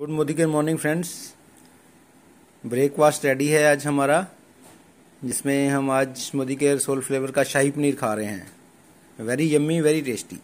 good Modi के morning friends breakfast ready है आज हमारा जिसमें हम आज मोदी केयर सोल फ्लेवर का शाही पनीर खा रहे हैं वेरी यम्मी वेरी टेस्टी